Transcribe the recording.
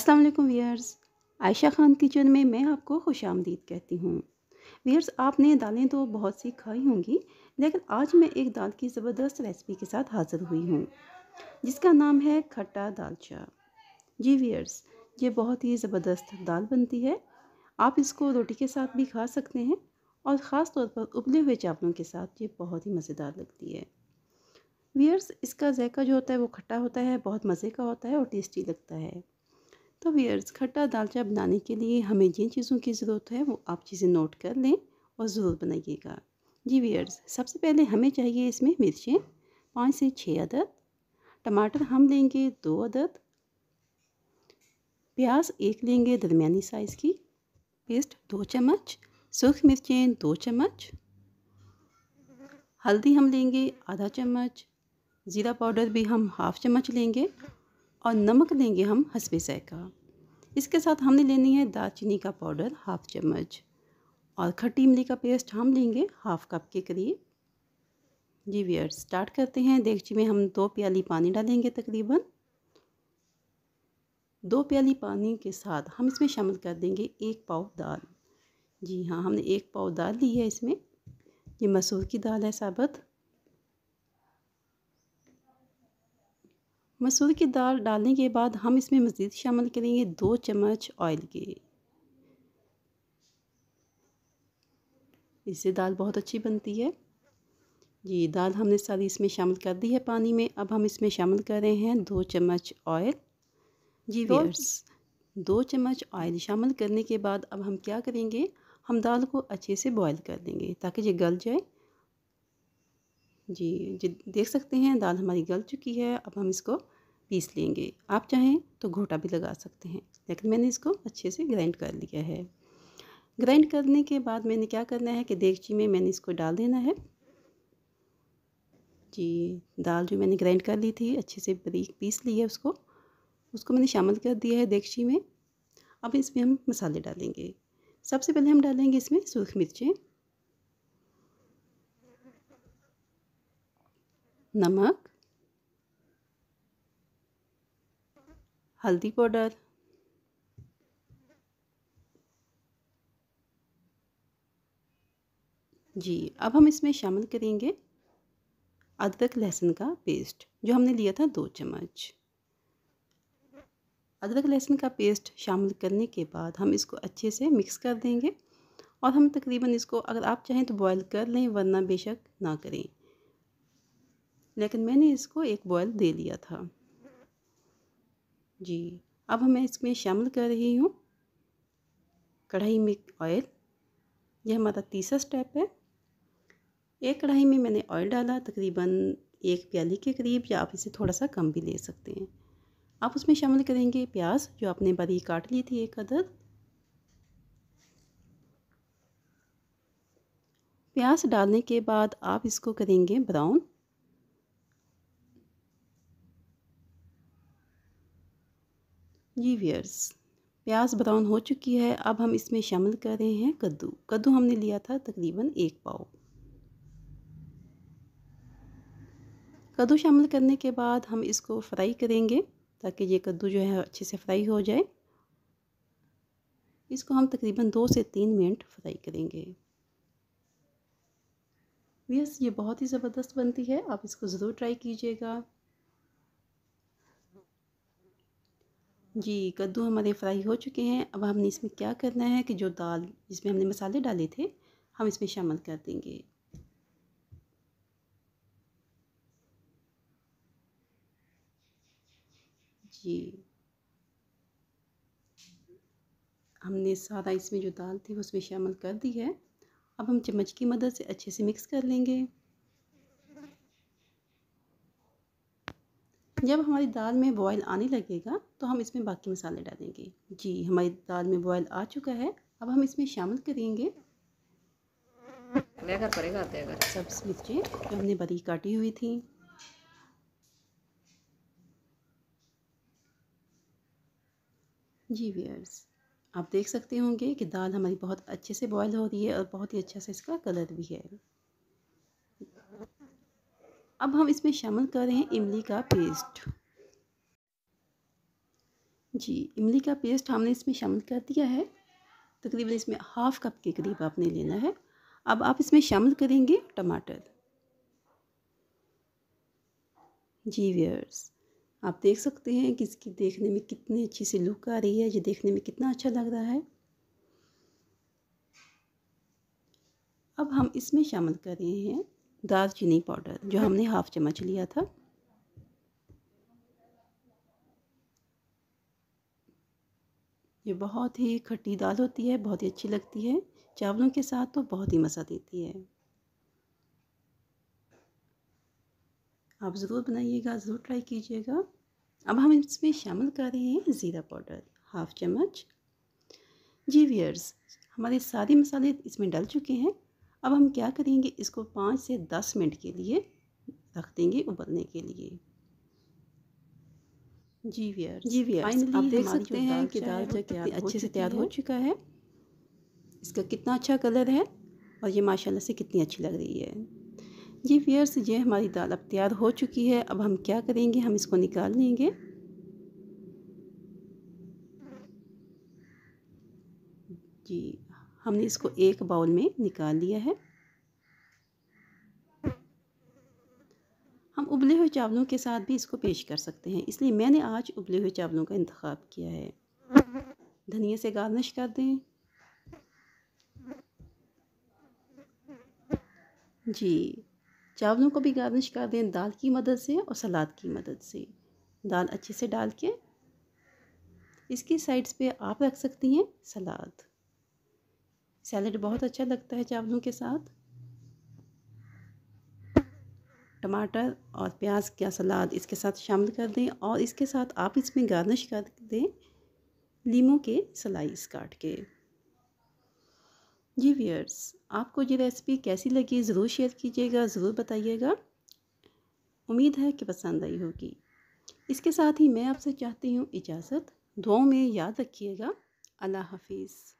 Aslam viewers viewers Ayesha Khan kitchen में मैं आपको खुश आमदीद कहती हूँ वीयर्स आपने दालें तो बहुत सी खाई होंगी लेकिन आज मैं एक दाल की ज़बरदस्त रेसिपी के साथ हाज़िर हुई हूँ जिसका नाम है खट्टा दालचा जी वीयर्स ये बहुत ही ज़बरदस्त दाल बनती है आप इसको रोटी के साथ भी खा सकते हैं और ख़ास तौर पर उबले हुए चावलों के साथ ये बहुत ही मज़ेदार लगती है वीयर्स इसका जयका जो होता है वो खट्टा होता है बहुत मज़े का होता है और टेस्टी लगता है तो वीयर्स खट्टा दाल चाय बनाने के लिए हमें जिन चीज़ों की ज़रूरत है वो आप चीज़ें नोट कर लें और ज़रूर बनाइएगा जी वीयर्स सबसे पहले हमें चाहिए इसमें मिर्चें पाँच से छः अदद टमाटर हम लेंगे दो अदद प्याज एक लेंगे दरमिया साइज़ की पेस्ट दो चम्मच सूख मिर्चें दो चम्मच हल्दी हम लेंगे आधा चम्मच ज़ीरा पाउडर भी हम हाफ़ चम्मच लेंगे और नमक लेंगे हम हंसबे सैका इसके साथ हमने लेनी है दालचीनी का पाउडर हाफ चम्मच और खट्टी इमली का पेस्ट हम लेंगे हाफ कप के करीब जी वियर स्टार्ट करते हैं देखिए में हम दो प्याली पानी डालेंगे तकरीबन दो प्याली पानी के साथ हम इसमें शामिल कर देंगे एक पाव दाल जी हाँ हमने एक पाव दाल ली है इसमें ये मसूर की दाल है साबत मसूर की दाल डालने के बाद हम इसमें मज़ीद शामिल करेंगे दो चम्मच ऑयल के इससे दाल बहुत अच्छी बनती है जी दाल हमने सारी इसमें शामिल कर दी है पानी में अब हम इसमें शामिल कर रहे हैं दो चम्मच ऑयल जी व्यर्स दो चम्मच ऑयल शामिल करने के बाद अब हम क्या करेंगे हम दाल को अच्छे से बॉईल कर देंगे ताकि ये गल जाए जी जी देख सकते हैं दाल हमारी गल चुकी है अब हम इसको पीस लेंगे आप चाहें तो घोटा भी लगा सकते हैं लेकिन मैंने इसको अच्छे से ग्राइंड कर लिया है ग्राइंड करने के बाद मैंने क्या करना है कि देगची में मैंने इसको डाल देना है जी दाल जो मैंने ग्राइंड कर ली थी अच्छे से बरीक पीस ली है उसको उसको मैंने शामिल कर दिया है देगची में अब इसमें हम मसाले डालेंगे सबसे पहले हम डालेंगे इसमें सूख मिर्चें नमक हल्दी पाउडर जी अब हम इसमें शामिल करेंगे अदरक लहसुन का पेस्ट जो हमने लिया था दो चम्मच अदरक लहसुन का पेस्ट शामिल करने के बाद हम इसको अच्छे से मिक्स कर देंगे और हम तकरीबन इसको अगर आप चाहें तो बॉईल कर लें वरना बेशक ना करें लेकिन मैंने इसको एक बॉयल दे लिया था जी अब मैं इसमें शामिल कर रही हूँ कढ़ाई में ऑयल यह हमारा तीसरा स्टेप है एक कढ़ाई में मैंने ऑयल डाला तकरीबन एक प्याली के करीब या आप इसे थोड़ा सा कम भी ले सकते हैं आप उसमें शामिल करेंगे प्याज जो आपने बारीक काट ली थी एक अदर प्याज डालने के बाद आप इसको करेंगे ब्राउन जी वियर्स प्याज ब्राउन हो चुकी है अब हम इसमें शामिल कर रहे हैं कद्दू कद्दू हमने लिया था तकरीबन एक पाव कद्दू शामिल करने के बाद हम इसको फ्राई करेंगे ताकि ये कद्दू जो है अच्छे से फ्राई हो जाए इसको हम तकरीबन दो से तीन मिनट फ्राई करेंगे वियर्स ये बहुत ही ज़बरदस्त बनती है आप इसको ज़रूर ट्राई कीजिएगा जी कद्दू हमारे फ्राई हो चुके हैं अब हमने इसमें क्या करना है कि जो दाल जिसमें हमने मसाले डाले थे हम इसमें शामिल कर देंगे जी हमने सारा इसमें जो दाल थी वो उसमें शामिल कर दी है अब हम चम्मच की मदद से अच्छे से मिक्स कर लेंगे जब हमारी दाल में बॉयल आने लगेगा तो हम इसमें बाकी मसाले डालेंगे जी हमारी दाल में बॉयल आ चुका है अब हम इसमें शामिल करेंगे लेकर पड़ेगा अगर सब्ज मिर्चें जो हमने बारीक काटी हुई थी जी वियर्स आप देख सकते होंगे कि दाल हमारी बहुत अच्छे से बॉयल हो रही है और बहुत ही अच्छा सा इसका कलर भी है अब हम इसमें शामिल कर रहे हैं इमली का पेस्ट जी इमली का पेस्ट हमने इसमें शामिल कर दिया है तकरीबन इसमें हाफ कप के करीब आपने लेना है अब आप इसमें शामिल करेंगे टमाटर जी वियर्स आप देख सकते हैं कि इसकी देखने में कितनी अच्छी सी लुक आ रही है ये देखने में कितना अच्छा लग रहा है अब हम इसमें शामिल कर रहे हैं दालचीनी पाउडर जो हमने हाफ़ चम्मच लिया था ये बहुत ही खट्टी दाल होती है बहुत ही अच्छी लगती है चावलों के साथ तो बहुत ही मज़ा देती है आप ज़रूर बनाइएगा ज़रूर ट्राई कीजिएगा अब हम इसमें शामिल कर रहे हैं ज़ीरा पाउडर हाफ़ चम्मच जी वियर्स हमारे सारे मसाले इसमें डल चुके हैं अब हम क्या करेंगे इसको पाँच से दस मिनट के लिए रख देंगे उबलने के लिए जी वियर जी वियर फाइनली आप देख सकते हैं कि दाल जो अच्छे से तैयार हो चुका है इसका कितना अच्छा कलर है और ये माशाल्लाह से कितनी अच्छी लग रही है जी वियर्स ये हमारी दाल अब तैयार हो चुकी है अब हम क्या करेंगे हम इसको निकाल लेंगे जी हमने इसको एक बाउल में निकाल लिया है हम उबले हुए चावलों के साथ भी इसको पेश कर सकते हैं इसलिए मैंने आज उबले हुए चावलों का इंतखब किया है धनिया से गार्निश कर दें जी चावलों को भी गार्निश कर दें दाल की मदद से और सलाद की मदद से दाल अच्छे से डाल के इसकी साइड्स पे आप रख सकती हैं सलाद सैलड बहुत अच्छा लगता है चावलों के साथ टमाटर और प्याज का सलाद इसके साथ शामिल कर दें और इसके साथ आप इसमें गार्निश कर दें लीमू के सलाइस काट के जी वियर्स आपको ये रेसिपी कैसी लगी ज़रूर शेयर कीजिएगा ज़रूर बताइएगा उम्मीद है कि पसंद आई होगी इसके साथ ही मैं आपसे चाहती हूँ इजाज़त दुआओं में याद रखिएगा अल्लाह हाफिज़